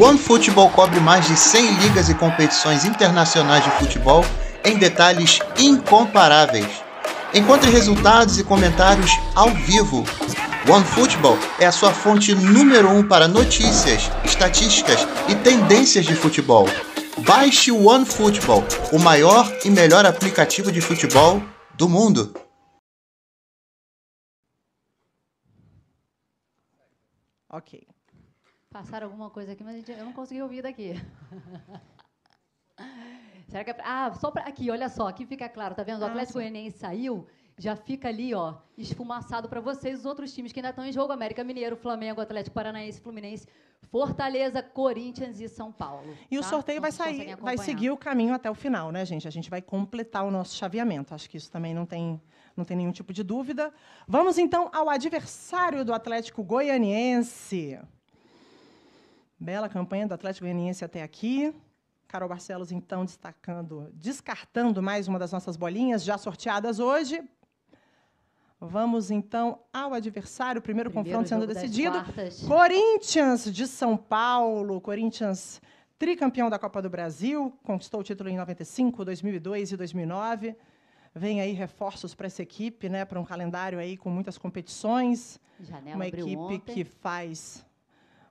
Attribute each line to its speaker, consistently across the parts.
Speaker 1: O OneFootball cobre mais de 100 ligas e competições internacionais de futebol em detalhes incomparáveis. Encontre resultados e comentários ao vivo. OneFootball é a sua fonte número um para notícias, estatísticas e tendências de futebol. Baixe o
Speaker 2: OneFootball, o maior e melhor aplicativo de futebol do mundo. Ok. Passaram alguma coisa aqui, mas eu não consegui ouvir daqui. Será que é pra... Ah, só para aqui, olha só, aqui fica claro, tá vendo? O ah, Atlético Goianiense saiu, já fica ali, ó, esfumaçado para vocês os outros times que ainda estão em jogo: América Mineiro, Flamengo, Atlético Paranaense, Fluminense, Fortaleza, Corinthians e São Paulo. E tá? o sorteio vai sair, vai seguir
Speaker 1: o caminho até o final, né, gente? A gente vai completar o nosso chaveamento. Acho que isso também não tem, não tem nenhum tipo de dúvida. Vamos então ao adversário do Atlético Goianiense. Bela campanha do Atlético Goianiense até aqui. Carol Barcelos, então, destacando, descartando mais uma das nossas bolinhas já sorteadas hoje. Vamos, então, ao adversário. Primeiro, Primeiro confronto sendo decidido. Corinthians de São Paulo. Corinthians, tricampeão da Copa do Brasil. Conquistou o título em 95, 2002 e 2009. Vem aí reforços para essa equipe, né? Para um calendário aí com muitas competições. Janela Uma equipe ontem. que faz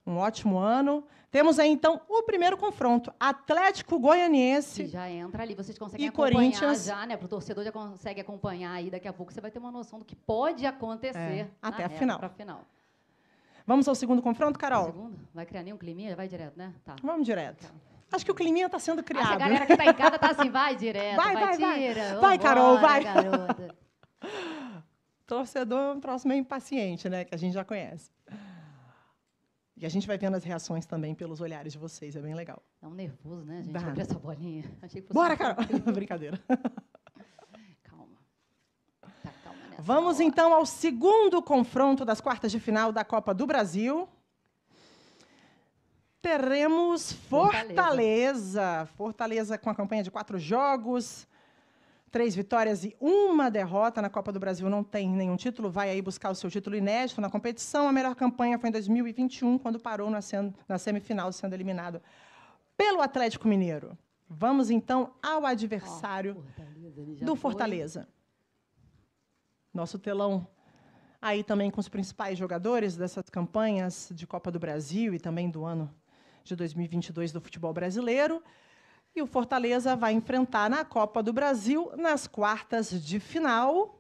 Speaker 1: um ótimo ano. Temos aí, então, o primeiro confronto. Atlético Goianiense. Que já
Speaker 2: entra ali, vocês conseguem e acompanhar já, né? Para o torcedor já consegue acompanhar aí. Daqui a pouco você vai ter uma noção do que pode acontecer é, até a final. Para final.
Speaker 1: Vamos ao segundo confronto, Carol? Segundo?
Speaker 2: Vai criar nenhum climinha? Vai direto, né? Tá.
Speaker 1: Vamos direto. Tá.
Speaker 2: Acho que o climinha está sendo criado. Acho a galera que está em casa está assim, vai direto, vai, vai, vai tira. Vai, vai Carol, vai. Garota.
Speaker 1: Torcedor é um troço meio impaciente, né? Que a gente já conhece. E a gente vai vendo as reações também pelos olhares de vocês, é bem legal. Dá
Speaker 2: um nervoso, né, a gente? Dá. Abrir essa
Speaker 1: bolinha. Bora, Carol! Brincadeira. Calma. Tá calma nessa Vamos, então, ao segundo confronto das quartas de final da Copa do Brasil teremos Fortaleza. Fortaleza. Fortaleza. com a campanha de quatro jogos três vitórias e uma derrota na Copa do Brasil, não tem nenhum título, vai aí buscar o seu título inédito na competição. A melhor campanha foi em 2021, quando parou na semifinal, sendo eliminado pelo Atlético Mineiro. Vamos então ao adversário ah, do Fortaleza. Foi. Nosso telão aí também com os principais jogadores dessas campanhas de Copa do Brasil e também do ano de 2022 do futebol brasileiro. E o Fortaleza vai enfrentar na Copa do Brasil, nas quartas de final,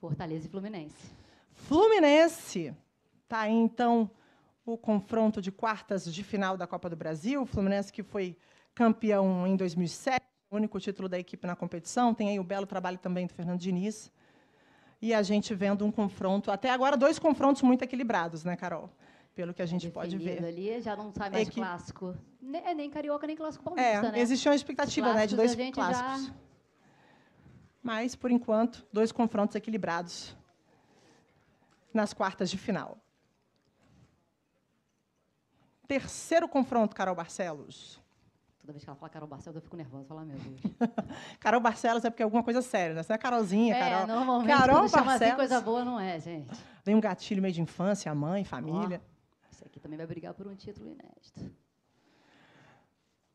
Speaker 1: Fortaleza e Fluminense. Fluminense. Tá aí, então, o confronto de quartas de final da Copa do Brasil. O Fluminense que foi campeão em 2007, o único título da equipe na competição. Tem aí o belo trabalho também do Fernando Diniz. E a gente vendo um confronto, até agora, dois confrontos muito equilibrados, né, Carol? pelo que a gente pode ver.
Speaker 2: Ali, já não sai é mais é que... clássico. Nem, é nem carioca, nem clássico paulista, é, né? Existe uma expectativa né, de dois clássicos. Já...
Speaker 1: Mas, por enquanto, dois confrontos equilibrados nas quartas de final. Terceiro confronto, Carol Barcelos. Toda vez que ela fala Carol Barcelos, eu fico nervosa. Falar, meu Deus. Carol Barcelos é porque é alguma coisa séria, né? Você é Carolzinha, é, Carol. Normalmente, Carol assim, Barcelos. Assim, coisa boa não é, gente. Vem um gatilho meio de infância, a mãe, família. Oh aqui também vai brigar por um título
Speaker 2: inédito.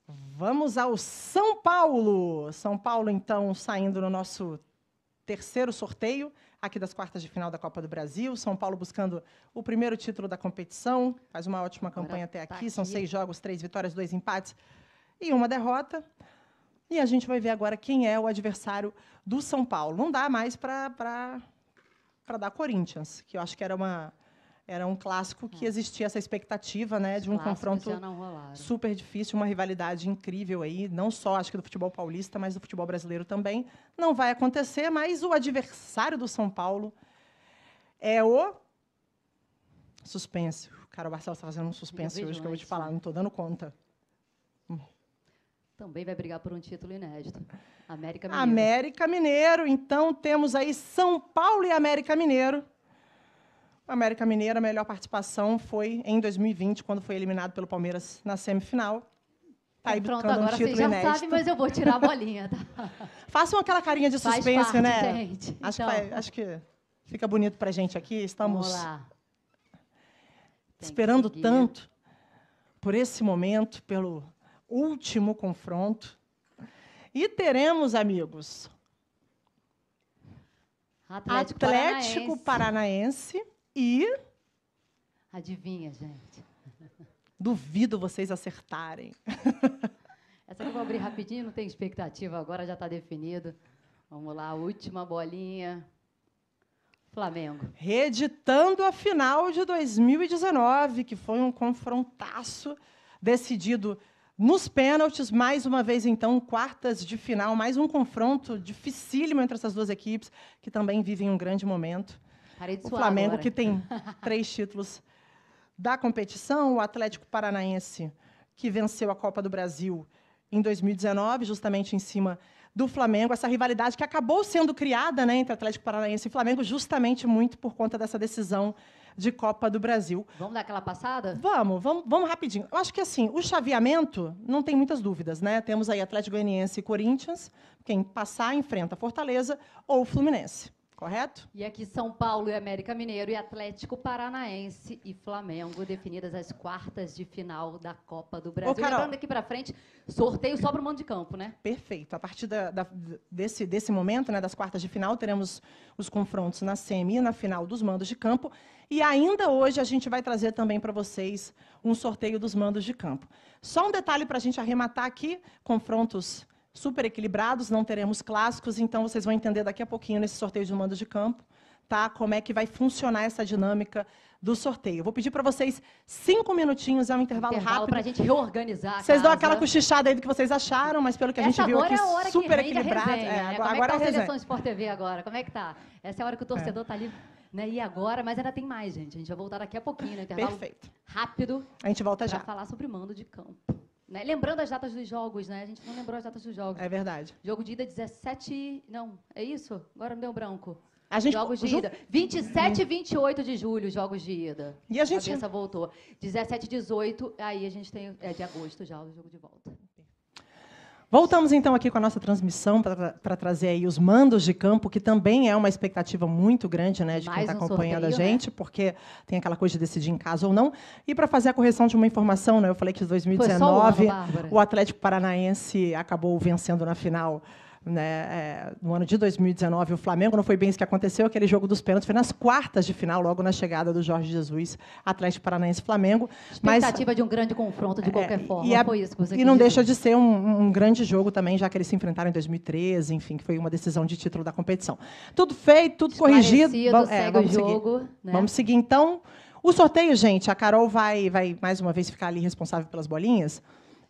Speaker 1: Vamos ao São Paulo. São Paulo, então, saindo no nosso terceiro sorteio aqui das quartas de final da Copa do Brasil. São Paulo buscando o primeiro título da competição. Faz uma ótima campanha até aqui. Tá aqui. São seis jogos, três vitórias, dois empates e uma derrota. E a gente vai ver agora quem é o adversário do São Paulo. Não dá mais para dar Corinthians, que eu acho que era uma, era um clássico que é. existia essa expectativa, né, de um confronto super difícil, uma rivalidade incrível aí, não só acho que do futebol paulista, mas do futebol brasileiro também. Não vai acontecer, mas o adversário do São Paulo é o suspense. Cara, o Marcelo está fazendo um suspense hoje que eu vou te falar, não estou dando conta. Hum.
Speaker 2: Também vai brigar por um título inédito. América Mineiro. América
Speaker 1: Mineiro. Então temos aí São Paulo e América Mineiro. América Mineira, a melhor participação foi em 2020, quando foi eliminado pelo Palmeiras na semifinal. Tá aí Pronto, agora um título já inédito. mas eu vou tirar a bolinha. Tá? Façam aquela carinha de suspense, né? parte, né? Gente. Acho, então... que, acho que fica bonito para gente aqui. Estamos Vamos lá. esperando tanto por esse momento, pelo último confronto. E teremos, amigos, Atlético, Atlético Paranaense, Paranaense e. Adivinha, gente? Duvido vocês acertarem.
Speaker 2: Essa aqui eu vou abrir rapidinho, não tem expectativa, agora já está definido. Vamos lá, última bolinha.
Speaker 1: Flamengo. Reeditando a final de 2019, que foi um confrontaço decidido nos pênaltis, mais uma vez, então, quartas de final, mais um confronto dificílimo entre essas duas equipes, que também vivem um grande momento o Flamengo, agora. que tem três títulos da competição, o Atlético Paranaense, que venceu a Copa do Brasil em 2019, justamente em cima do Flamengo, essa rivalidade que acabou sendo criada né, entre Atlético Paranaense e Flamengo, justamente muito por conta dessa decisão de Copa do Brasil. Vamos dar aquela passada? Vamos, vamos, vamos rapidinho. Eu acho que assim, o chaveamento não tem muitas dúvidas, né? Temos aí Atlético Goianiense e Corinthians, quem passar enfrenta Fortaleza ou Fluminense correto? E aqui São Paulo
Speaker 2: e América Mineiro e Atlético Paranaense e Flamengo definidas as quartas de final
Speaker 1: da Copa do Brasil. Ô, Carol, Lembrando aqui para frente, sorteio só para o mando de campo, né? Perfeito. A partir da, da, desse, desse momento, né, das quartas de final, teremos os confrontos na semi e na final dos mandos de campo. E ainda hoje a gente vai trazer também para vocês um sorteio dos mandos de campo. Só um detalhe para a gente arrematar aqui, confrontos super equilibrados, não teremos clássicos, então vocês vão entender daqui a pouquinho nesse sorteio de mando de campo, tá? Como é que vai funcionar essa dinâmica do sorteio. Eu vou pedir para vocês cinco minutinhos, é um intervalo, intervalo rápido. para a gente
Speaker 2: reorganizar. Vocês dão aquela
Speaker 1: cochichada aí do que vocês acharam, mas pelo que a gente viu aqui, é a hora super equilibrado. Resenha, é, né? agora, Como é agora que tá a seleção
Speaker 2: Sport TV agora? Como é que tá? Essa é a hora que o torcedor está ali né? E agora, mas ainda tem mais, gente. A gente vai voltar daqui a pouquinho, né? Intervalo Perfeito. rápido.
Speaker 1: A gente volta já. Para falar
Speaker 2: sobre mando de campo. Né? Lembrando as datas dos jogos, né? A gente não lembrou as datas dos jogos. É verdade. Jogo de ida 17. Não, é isso? Agora me deu um branco. A gente, jogos de ida. 27 e 28 de julho, jogos de ida. E a gente. A cabeça voltou. 17 e 18, aí a gente tem. É de agosto já o jogo de volta.
Speaker 1: Voltamos então aqui com a nossa transmissão para trazer aí os mandos de campo, que também é uma expectativa muito grande né, de Mais quem está um acompanhando sorteio, a né? gente, né? porque tem aquela coisa de decidir em casa ou não. E para fazer a correção de uma informação, né, eu falei que em 2019 ano, o Atlético Paranaense acabou vencendo na final né? É, no ano de 2019, o Flamengo não foi bem isso que aconteceu. Aquele jogo dos pênaltis foi nas quartas de final, logo na chegada do Jorge Jesus, Atlético Paranaense Flamengo. Expectativa mas, de um grande confronto, de é, qualquer é, forma. E, a, foi isso que você e não dizer. deixa de ser um, um, grande jogo também, já que eles se enfrentaram em 2013, enfim, que foi uma decisão de título da competição. Tudo feito, tudo corrigido. Vamos, é, vamos o jogo. Seguir. Né? Vamos seguir então. O sorteio, gente, a Carol vai, vai mais uma vez ficar ali responsável pelas bolinhas.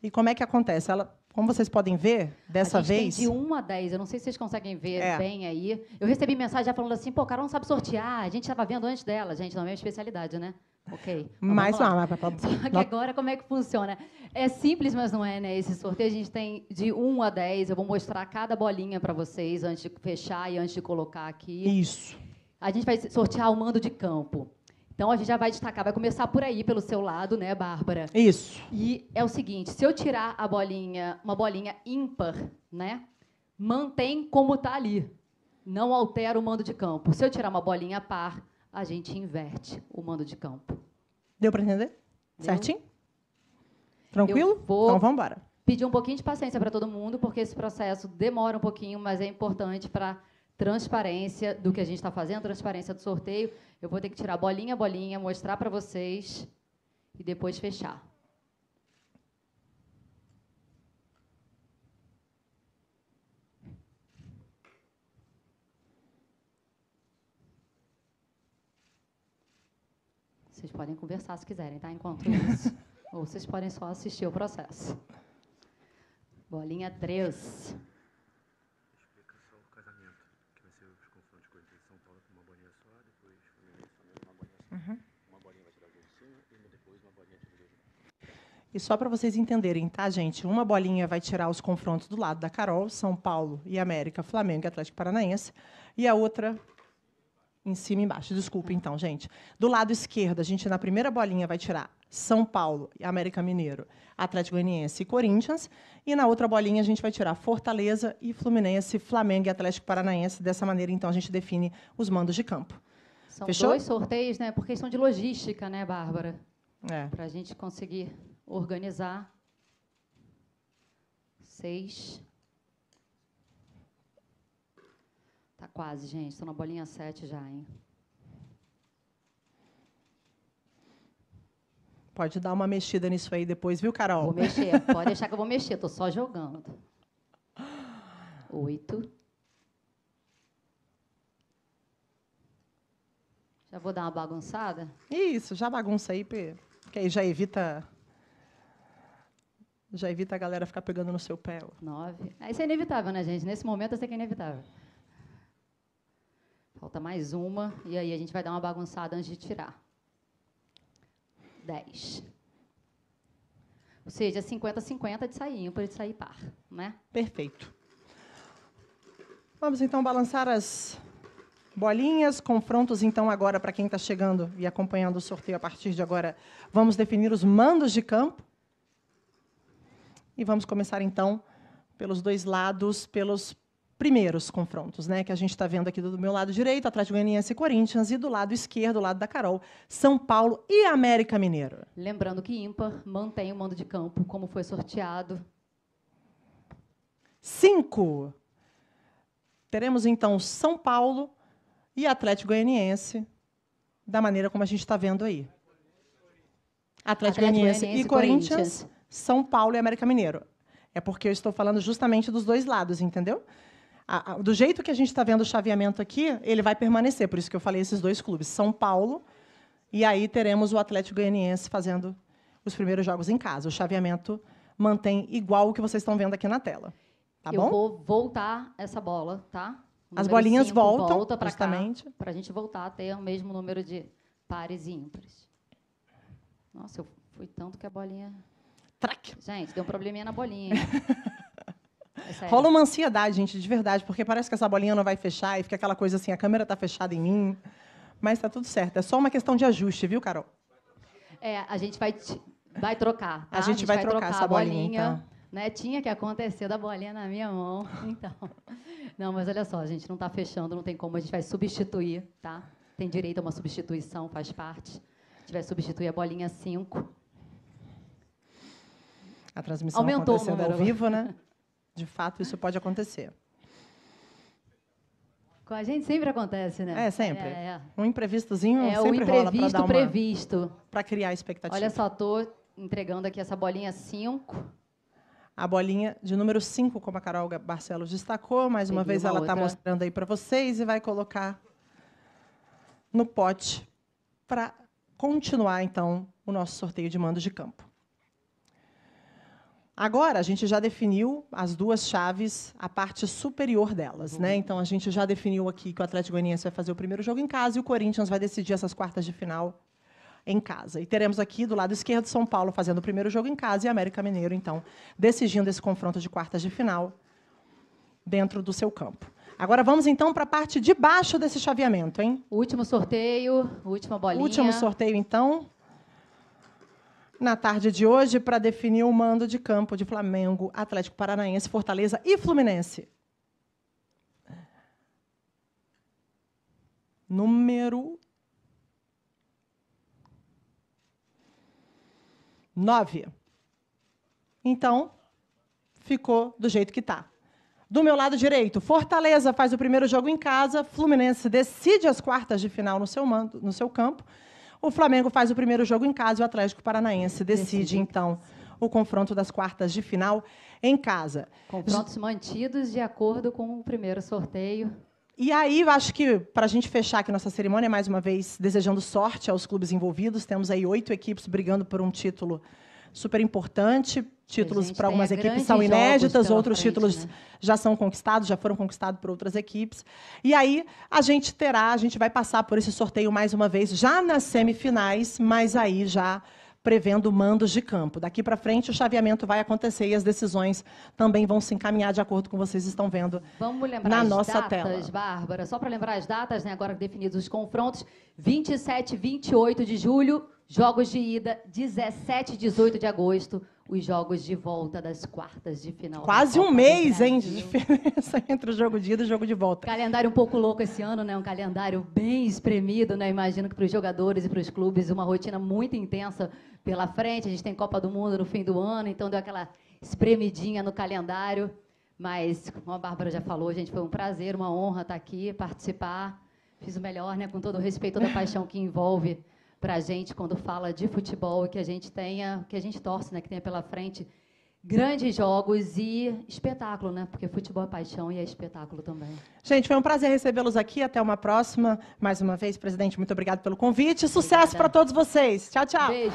Speaker 1: E como é que acontece? Ela como vocês podem ver, dessa vez. de
Speaker 2: 1 a 10, eu não sei se vocês conseguem ver é. bem aí. Eu recebi mensagem já falando assim, pô, Carol não sabe sortear, a gente estava vendo antes dela, gente, não é minha especialidade, né? Ok. Então
Speaker 1: mas lá. Só
Speaker 2: que agora como é que funciona? É simples, mas não é, né? Esse sorteio a gente tem de 1 a 10. Eu vou mostrar cada bolinha para vocês antes de fechar e antes de colocar aqui. Isso. A gente vai sortear o mando de campo. Então a gente já vai destacar, vai começar por aí pelo seu lado, né, Bárbara? Isso. E é o seguinte, se eu tirar a bolinha, uma bolinha ímpar, né, mantém como está ali. Não altera o mando de campo. Se eu tirar uma bolinha par, a gente inverte o mando de campo.
Speaker 1: Deu para entender? Deu? Certinho? Tranquilo? Então vamos embora.
Speaker 2: Pedir um pouquinho de paciência para todo mundo, porque esse processo demora um pouquinho, mas é importante para transparência do que a gente está fazendo, transparência do sorteio. Eu vou ter que tirar bolinha a bolinha, mostrar para vocês e depois fechar. Vocês podem conversar se quiserem, tá? Enquanto isso. Ou vocês podem só assistir o processo. Bolinha 3.
Speaker 1: E só para vocês entenderem, tá, gente? Uma bolinha vai tirar os confrontos do lado da Carol, São Paulo e América, Flamengo e Atlético Paranaense, e a outra em cima e embaixo. Desculpa, então, gente. Do lado esquerdo, a gente na primeira bolinha vai tirar São Paulo, e América Mineiro, Atlético Goianiense e Corinthians, e na outra bolinha a gente vai tirar Fortaleza e Fluminense, Flamengo e Atlético Paranaense. Dessa maneira, então, a gente define os mandos de campo. São Fechou? dois
Speaker 2: sorteios, né? Por questão de logística, né, Bárbara? É. Para a gente conseguir organizar. Seis. Tá quase, gente. Estou na bolinha sete já, hein?
Speaker 1: Pode dar uma mexida nisso aí depois, viu, Carol? Vou mexer. Pode
Speaker 2: deixar que eu vou mexer. Estou só jogando.
Speaker 1: Oito. Já vou dar uma bagunçada? Isso, já bagunça aí, porque aí já evita já evita a galera ficar pegando no seu pé. Nove. Isso é inevitável, né, gente?
Speaker 2: Nesse momento, isso é inevitável. Falta mais uma, e aí a gente vai dar uma bagunçada antes de tirar. Dez. Ou seja, 50-50 de sair ímpar e de sair par,
Speaker 1: né? Perfeito. Vamos, então, balançar as bolinhas, confrontos, então, agora, para quem está chegando e acompanhando o sorteio a partir de agora, vamos definir os mandos de campo. E vamos começar então pelos dois lados, pelos primeiros confrontos, né, que a gente está vendo aqui do meu lado direito, Atlético Goianiense e Corinthians, e do lado esquerdo, do lado da Carol, São Paulo e América Mineiro.
Speaker 2: Lembrando que ímpar mantém o mando de campo, como foi sorteado.
Speaker 1: Cinco. Teremos então São Paulo e Atlético Goianiense, da maneira como a gente está vendo aí. Atlético, Atlético Goianiense, Goianiense e Corinthians. Corinthians. São Paulo e América Mineiro. É porque eu estou falando justamente dos dois lados, entendeu? A, a, do jeito que a gente está vendo o chaveamento aqui, ele vai permanecer. Por isso que eu falei esses dois clubes, São Paulo e aí teremos o Atlético Goianiense fazendo os primeiros jogos em casa. O chaveamento mantém igual o que vocês estão vendo aqui na tela. Tá eu bom? vou voltar
Speaker 2: essa bola, tá? As bolinhas voltam, volta pra justamente. Para a gente voltar a ter o mesmo número de pares e ímpares. Nossa, eu fui tanto que a bolinha Gente, deu um probleminha na bolinha. É Rola uma ansiedade,
Speaker 1: gente, de verdade, porque parece que essa bolinha não vai fechar e fica aquela coisa assim, a câmera está fechada em mim. Mas está tudo certo. É só uma questão de ajuste, viu, Carol?
Speaker 2: É, a gente vai, vai trocar. Tá? A, gente a, gente vai, vai trocar, trocar, essa bolinha. bolinha então. né? Tinha que acontecer da bolinha na minha mão. Então. Não, mas olha só, a gente não está fechando, não tem como. A gente vai substituir, tá? Tem direito a uma substituição, faz parte. A gente vai substituir a bolinha 5
Speaker 1: a transmissão Aumentou acontecendo ao vivo, né? De fato, isso pode acontecer. Com a
Speaker 2: gente sempre acontece, né? É, sempre. É, é.
Speaker 1: Um imprevistozinho é, sempre imprevisto rola para dar uma... previsto. Para criar expectativa. Olha só,
Speaker 2: tô entregando aqui
Speaker 1: essa bolinha 5. A bolinha de número 5, como a Carol Barcelos destacou, mais Peguei uma vez uma ela está mostrando aí para vocês e vai colocar no pote para continuar, então, o nosso sorteio de mandos de campo. Agora, a gente já definiu as duas chaves, a parte superior delas. Né? Uhum. Né? Então, a gente já definiu aqui que o Atlético Goianiense vai fazer o primeiro jogo em casa e o Corinthians vai decidir essas quartas de final em casa. E teremos aqui do lado esquerdo São Paulo fazendo o primeiro jogo em casa e América Mineiro, então, decidindo esse confronto de quartas de final dentro do seu campo. Agora vamos então para a parte de baixo desse chaveamento, hein? Último sorteio, última bolinha. Último sorteio, então na tarde de hoje para definir o mando de campo de Flamengo, Atlético Paranaense, Fortaleza e Fluminense. Número 9. Então, ficou do jeito que está. Do meu lado direito, Fortaleza faz o primeiro jogo em casa, Fluminense decide as quartas de final no seu, mando, no seu campo, o Flamengo faz o primeiro jogo em casa e o Atlético Paranaense decide, então, o confronto das quartas de final em casa. Confrontos mantidos de acordo com o primeiro sorteio. E aí, acho que para a gente fechar aqui nossa cerimônia, mais uma vez, desejando sorte aos clubes envolvidos. Temos aí oito equipes brigando por um título super importante títulos para algumas equipes são inéditas, outros frente, títulos né? já são conquistados, já foram conquistados por outras equipes. E aí a gente terá, a gente vai passar por esse sorteio mais uma vez, já nas semifinais, mas aí já prevendo mandos de campo. Daqui para frente o chaveamento vai acontecer e as decisões também vão se encaminhar de acordo com vocês estão vendo
Speaker 2: Vamos lembrar na as nossa datas, tela. Bárbara, só para lembrar as datas, né, agora definidos os confrontos, 27 e 28 de julho Jogos de ida, 17 e 18 de agosto, os jogos de volta das quartas de final. Quase um
Speaker 1: mês, hein, de diferença
Speaker 2: entre o jogo de ida e o jogo de volta. Calendário um pouco louco esse ano, né? Um calendário bem espremido, né? Imagino que para os jogadores e para os clubes uma rotina muito intensa pela frente. A gente tem Copa do Mundo no fim do ano, então deu aquela espremidinha no calendário. Mas, como a Bárbara já falou, gente, foi um prazer, uma honra estar aqui, participar. Fiz o melhor, né? Com todo o respeito, toda a paixão que envolve para a gente quando fala de futebol que a gente tenha, que a gente torce, né, que tenha pela frente grandes jogos e espetáculo, né? Porque futebol é paixão e é espetáculo também.
Speaker 1: Gente, foi um prazer recebê-los aqui. Até uma próxima. Mais uma vez, presidente, muito obrigado pelo convite. Sucesso para todos vocês. Tchau, tchau. Beijo.